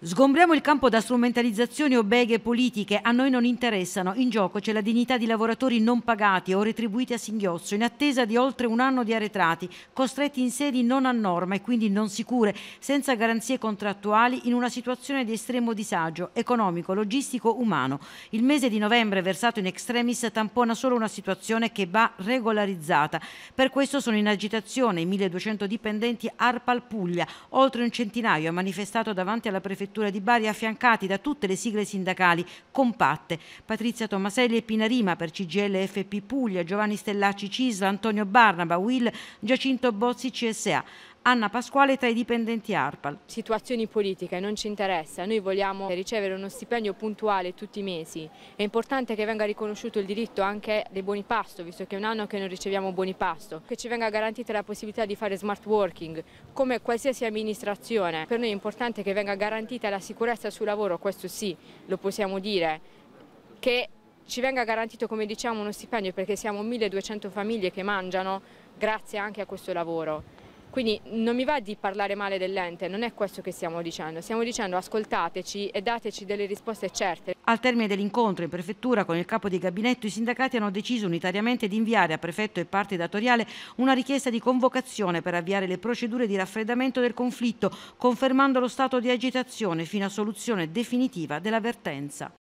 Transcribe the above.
Sgombriamo il campo da strumentalizzazioni o beghe politiche, a noi non interessano, in gioco c'è la dignità di lavoratori non pagati o retribuiti a singhiozzo, in attesa di oltre un anno di arretrati, costretti in sedi non a norma e quindi non sicure, senza garanzie contrattuali, in una situazione di estremo disagio economico, logistico, umano. Il mese di novembre versato in extremis tampona solo una situazione che va regolarizzata. Per questo sono in agitazione i 1200 dipendenti Arpal Puglia, oltre un centinaio ha manifestato davanti alla prefettura prefettura di Bari affiancati da tutte le sigle sindacali compatte. Patrizia Tomaselli e Pina Rima per CGL FP Puglia, Giovanni Stellacci Cisla, Antonio Barnaba, Will, Giacinto Bozzi CSA. Anna Pasquale tra i dipendenti ARPAL. Situazioni politiche non ci interessa, noi vogliamo ricevere uno stipendio puntuale tutti i mesi. È importante che venga riconosciuto il diritto anche dei buoni pasto, visto che è un anno che non riceviamo buoni pasto, che ci venga garantita la possibilità di fare smart working, come qualsiasi amministrazione. Per noi è importante che venga garantita la sicurezza sul lavoro, questo sì, lo possiamo dire, che ci venga garantito come diciamo uno stipendio perché siamo 1200 famiglie che mangiano grazie anche a questo lavoro. Quindi non mi va di parlare male dell'ente, non è questo che stiamo dicendo, stiamo dicendo ascoltateci e dateci delle risposte certe. Al termine dell'incontro in prefettura con il capo di gabinetto i sindacati hanno deciso unitariamente di inviare a prefetto e parte datoriale una richiesta di convocazione per avviare le procedure di raffreddamento del conflitto, confermando lo stato di agitazione fino a soluzione definitiva dell'avvertenza.